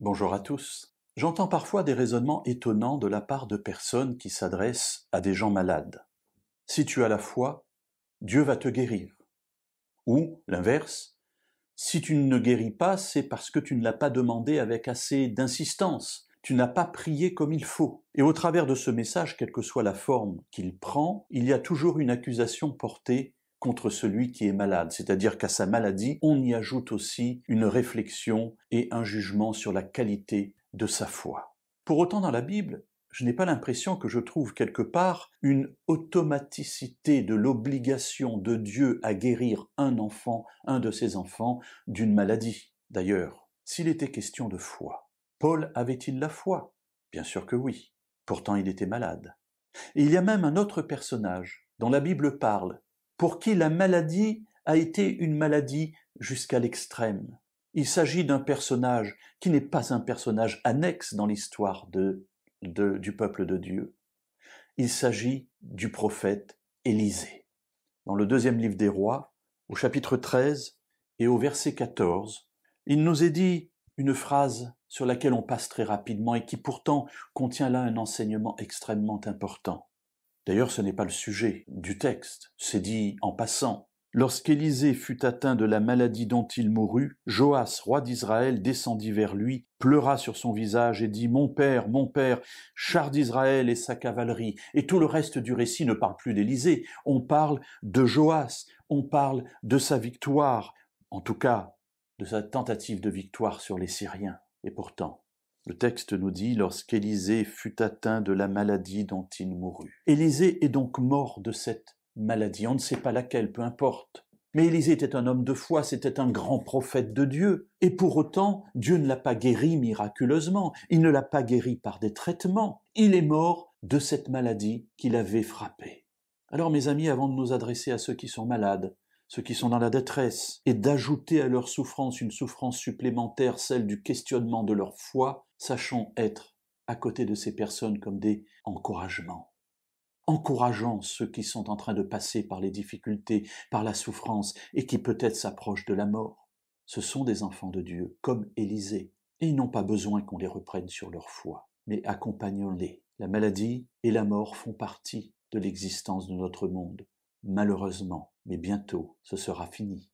Bonjour à tous. J'entends parfois des raisonnements étonnants de la part de personnes qui s'adressent à des gens malades. Si tu as la foi, Dieu va te guérir. Ou l'inverse, si tu ne guéris pas, c'est parce que tu ne l'as pas demandé avec assez d'insistance, tu n'as pas prié comme il faut. Et au travers de ce message, quelle que soit la forme qu'il prend, il y a toujours une accusation portée contre celui qui est malade, c'est-à-dire qu'à sa maladie, on y ajoute aussi une réflexion et un jugement sur la qualité de sa foi. Pour autant, dans la Bible, je n'ai pas l'impression que je trouve quelque part une automaticité de l'obligation de Dieu à guérir un enfant, un de ses enfants, d'une maladie. D'ailleurs, s'il était question de foi, Paul avait-il la foi Bien sûr que oui. Pourtant, il était malade. il y a même un autre personnage dont la Bible parle pour qui la maladie a été une maladie jusqu'à l'extrême. Il s'agit d'un personnage qui n'est pas un personnage annexe dans l'histoire du peuple de Dieu. Il s'agit du prophète Élisée. Dans le deuxième livre des rois, au chapitre 13 et au verset 14, il nous est dit une phrase sur laquelle on passe très rapidement et qui pourtant contient là un enseignement extrêmement important. D'ailleurs, ce n'est pas le sujet du texte, c'est dit en passant. Lorsqu'Élisée fut atteint de la maladie dont il mourut, Joas, roi d'Israël, descendit vers lui, pleura sur son visage et dit Mon père, mon père, char d'Israël et sa cavalerie. Et tout le reste du récit ne parle plus d'Élisée, on parle de Joas, on parle de sa victoire, en tout cas de sa tentative de victoire sur les Syriens. Et pourtant, le texte nous dit lorsqu'Élisée fut atteint de la maladie dont il mourut. Élisée est donc mort de cette maladie, on ne sait pas laquelle, peu importe. Mais Élisée était un homme de foi, c'était un grand prophète de Dieu, et pour autant Dieu ne l'a pas guéri miraculeusement, il ne l'a pas guéri par des traitements, il est mort de cette maladie qui l'avait frappé. Alors mes amis, avant de nous adresser à ceux qui sont malades, ceux qui sont dans la détresse, et d'ajouter à leur souffrance une souffrance supplémentaire, celle du questionnement de leur foi, sachons être à côté de ces personnes comme des encouragements, encourageant ceux qui sont en train de passer par les difficultés, par la souffrance, et qui peut-être s'approchent de la mort. Ce sont des enfants de Dieu, comme Élisée, et ils n'ont pas besoin qu'on les reprenne sur leur foi, mais accompagnons-les. La maladie et la mort font partie de l'existence de notre monde, malheureusement, mais bientôt ce sera fini.